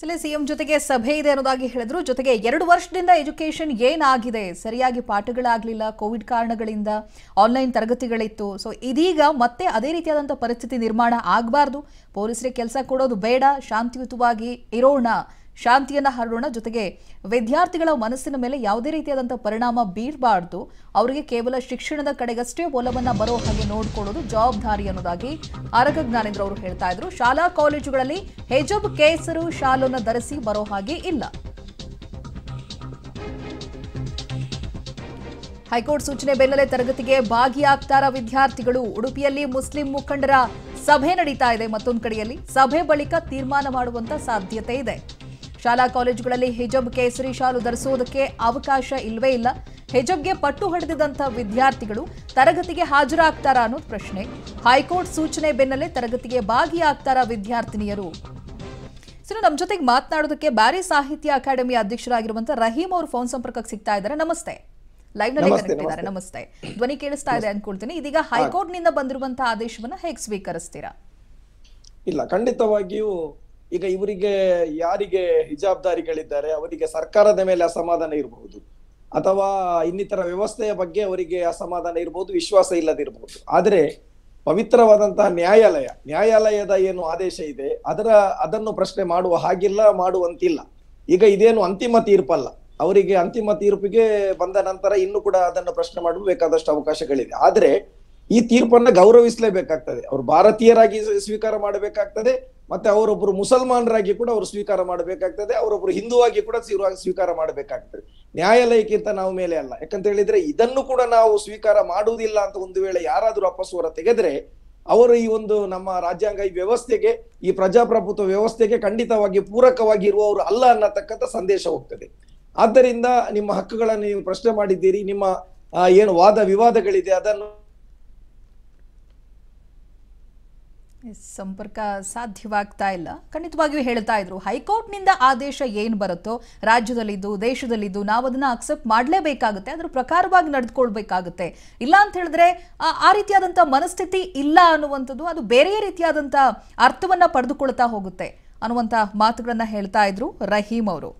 C CM ಜೊತೆಗೆ ಸಭೆ ಇದೆ ಅನ್ನೋದಾಗಿ ಹೇಳಿದ್ರು ಜೊತೆಗೆ ಎರಡು ವರ್ಷದಿಂದ ಎಜುಕೇಷನ್ ಏನಾಗಿದೆ ಸರಿಯಾಗಿ ಪಾಠಗಳಾಗಲಿಲ್ಲ ಕೋವಿಡ್ ಕಾರಣಗಳಿಂದ ಆನ್ಲೈನ್ ತರಗತಿಗಳಿತ್ತು ಸೊ ಇದೀಗ ಮತ್ತೆ ಅದೇ ರೀತಿಯಾದಂಥ ಪರಿಸ್ಥಿತಿ ನಿರ್ಮಾಣ ಆಗಬಾರ್ದು ಪೊಲೀಸರಿಗೆ ಕೆಲಸ ಕೊಡೋದು ಬೇಡ ಶಾಂತಿಯುತವಾಗಿ ಇರೋಣ ಶಾಂತಿಯನ್ನ ಹರಡೋಣ ಜೊತೆಗೆ ವಿದ್ಯಾರ್ಥಿಗಳ ಮನಸ್ಸಿನ ಮೇಲೆ ಯಾವುದೇ ರೀತಿಯಾದಂತಹ ಪರಿಣಾಮ ಬೀರಬಾರ್ದು ಅವರಿಗೆ ಕೇವಲ ಶಿಕ್ಷಣದ ಕಡೆಗಷ್ಟೇ ಒಲವನ್ನ ಬರೋ ಹಾಗೆ ನೋಡಿಕೊಳ್ಳೋದು ಜವಾಬ್ದಾರಿ ಅನ್ನೋದಾಗಿ ಅರಗ ಜ್ಞಾನೇಂದ್ರ ಅವರು ಹೇಳ್ತಾ ಇದ್ರು ಶಾಲಾ ಕಾಲೇಜುಗಳಲ್ಲಿ ಹೆಜಬ್ ಕೇಸರು ಶಾಲನ್ನು ಧರಿಸಿ ಬರೋ ಹಾಗೆ ಇಲ್ಲ ಹೈಕೋರ್ಟ್ ಸೂಚನೆ ಬೆನ್ನಲ್ಲೇ ತರಗತಿಗೆ ಭಾಗಿಯಾಗ್ತಾರ ವಿದ್ಯಾರ್ಥಿಗಳು ಉಡುಪಿಯಲ್ಲಿ ಮುಸ್ಲಿಂ ಮುಖಂಡರ ಸಭೆ ನಡೀತಾ ಇದೆ ಮತ್ತೊಂದು ಕಡೆಯಲ್ಲಿ ಸಭೆ ಬಳಿಕ ತೀರ್ಮಾನ ಮಾಡುವಂತ ಸಾಧ್ಯತೆ ಇದೆ ಶಾಲಾ ಕಾಲೇಜುಗಳಲ್ಲಿ ಹಿಜಬ್ ಕೇಸರಿ ಶಾಲು ಧರಿಸುವುದಕ್ಕೆ ಅವಕಾಶ ಇಲ್ಲವೇ ಇಲ್ಲ ಹಿಜಬ್ಗೆ ಪಟ್ಟು ಹೊಡೆದಿದ್ದಂಥ ವಿದ್ಯಾರ್ಥಿಗಳು ತರಗತಿಗೆ ಹಾಜರಾಗ್ತಾರಾ ಅನ್ನೋದು ಪ್ರಶ್ನೆ ಹೈಕೋರ್ಟ್ ಸೂಚನೆ ಬೆನ್ನಲ್ಲೇ ತರಗತಿಗೆ ಭಾಗಿಯಾಗ್ತಾರಾ ವಿದ್ಯಾರ್ಥಿನಿಯರು ಸೊ ನಮ್ಮ ಜೊತೆಗೆ ಮಾತನಾಡೋದಕ್ಕೆ ಬ್ಯಾರಿ ಸಾಹಿತ್ಯ ಅಕಾಡೆಮಿ ಅಧ್ಯಕ್ಷರಾಗಿರುವಂತಹ ರಹೀಂ ಅವರು ಫೋನ್ ಸಂಪರ್ಕಕ್ಕೆ ಸಿಗ್ತಾ ಇದ್ದಾರೆ ನಮಸ್ತೆ ಲೈವ್ ನಲ್ಲಿ ಇದ್ದಾರೆ ನಮಸ್ತೆ ಧ್ವನಿ ಕೇಳಿಸ್ತಾ ಇದೆ ಅನ್ಕೊಳ್ತೀನಿ ಇದೀಗ ಹೈಕೋರ್ಟ್ ನಿಂದ ಬಂದಿರುವಂತಹ ಆದೇಶವನ್ನ ಹೇಗೆ ಸ್ವೀಕರಿಸ್ತೀರಾ ಇಲ್ಲ ಖಂಡಿತವಾಗಿಯೂ ಈಗ ಇವರಿಗೆ ಯಾರಿಗೆ ಹಿಜಾಬ್ದಾರಿಗಳಿದ್ದಾರೆ ಅವರಿಗೆ ಸರ್ಕಾರದ ಮೇಲೆ ಅಸಮಾಧಾನ ಇರಬಹುದು ಅಥವಾ ಇನ್ನಿತರ ವ್ಯವಸ್ಥೆಯ ಬಗ್ಗೆ ಅವರಿಗೆ ಅಸಮಾಧಾನ ಇರಬಹುದು ವಿಶ್ವಾಸ ಇಲ್ಲದಿರಬಹುದು ಆದರೆ ಪವಿತ್ರವಾದಂತಹ ನ್ಯಾಯಾಲಯ ನ್ಯಾಯಾಲಯದ ಏನು ಆದೇಶ ಇದೆ ಅದರ ಅದನ್ನು ಪ್ರಶ್ನೆ ಮಾಡುವ ಹಾಗಿಲ್ಲ ಮಾಡುವಂತಿಲ್ಲ ಈಗ ಇದೇನು ಅಂತಿಮ ತೀರ್ಪಲ್ಲ ಅವರಿಗೆ ಅಂತಿಮ ತೀರ್ಪಿಗೆ ಬಂದ ನಂತರ ಇನ್ನು ಕೂಡ ಅದನ್ನು ಪ್ರಶ್ನೆ ಮಾಡಲು ಬೇಕಾದಷ್ಟು ಅವಕಾಶಗಳಿದೆ ಆದ್ರೆ ಈ ತೀರ್ಪನ್ನು ಗೌರವಿಸಲೇಬೇಕಾಗ್ತದೆ ಅವರು ಭಾರತೀಯರಾಗಿ ಸ್ವೀಕಾರ ಮಾಡಬೇಕಾಗ್ತದೆ ಮತ್ತೆ ಅವರೊಬ್ಬರು ಮುಸಲ್ಮಾನರಾಗಿ ಕೂಡ ಅವರು ಸ್ವೀಕಾರ ಮಾಡಬೇಕಾಗ್ತದೆ ಅವರೊಬ್ಬರು ಆಗಿ ಕೂಡ ಸ್ವೀಕಾರ ಮಾಡಬೇಕಾಗ್ತದೆ ನ್ಯಾಯಾಲಯಕ್ಕಿಂತ ನಾವು ಮೇಲೆ ಅಲ್ಲ ಯಾಕಂತ ಹೇಳಿದ್ರೆ ಇದನ್ನು ಕೂಡ ನಾವು ಸ್ವೀಕಾರ ಮಾಡುವುದಿಲ್ಲ ಅಂತ ಒಂದು ವೇಳೆ ಯಾರಾದರೂ ಅಪಸ್ವರ ತೆಗೆದ್ರೆ ಅವರು ಈ ಒಂದು ನಮ್ಮ ರಾಜ್ಯಾಂಗ ಈ ವ್ಯವಸ್ಥೆಗೆ ಈ ಪ್ರಜಾಪ್ರಭುತ್ವ ವ್ಯವಸ್ಥೆಗೆ ಖಂಡಿತವಾಗಿ ಪೂರಕವಾಗಿ ಇರುವವರು ಅಲ್ಲ ಅನ್ನತಕ್ಕಂಥ ಸಂದೇಶ ಹೋಗ್ತದೆ ಆದ್ದರಿಂದ ನಿಮ್ಮ ಹಕ್ಕುಗಳನ್ನು ನೀವು ಪ್ರಶ್ನೆ ಮಾಡಿದ್ದೀರಿ ನಿಮ್ಮ ಏನು ವಾದ ವಿವಾದಗಳಿದೆ ಅದನ್ನು ಸಂಪರ್ಕ ಸಾಧ್ಯವಾಗ್ತಾ ಇಲ್ಲ ಖಂಡಿತವಾಗಿಯೂ ಹೇಳ್ತಾ ಇದ್ರು ಹೈಕೋರ್ಟ್ನಿಂದ ಆದೇಶ ಏನು ಬರುತ್ತೋ ರಾಜ್ಯದಲ್ಲಿದ್ದು ದೇಶದಲ್ಲಿದ್ದು ನಾವು ಅದನ್ನ ಅಕ್ಸೆಪ್ಟ್ ಮಾಡಲೇಬೇಕಾಗುತ್ತೆ ಅದ್ರ ಪ್ರಕಾರವಾಗಿ ನಡೆದುಕೊಳ್ಬೇಕಾಗುತ್ತೆ ಇಲ್ಲ ಅಂತ ಹೇಳಿದ್ರೆ ಆ ರೀತಿಯಾದಂಥ ಮನಸ್ಥಿತಿ ಇಲ್ಲ ಅನ್ನುವಂಥದ್ದು ಅದು ಬೇರೆ ರೀತಿಯಾದಂಥ ಅರ್ಥವನ್ನು ಪಡೆದುಕೊಳ್ತಾ ಹೋಗುತ್ತೆ ಅನ್ನುವಂಥ ಮಾತುಗಳನ್ನು ಹೇಳ್ತಾ ಇದ್ರು ರಹೀಮ್ ಅವರು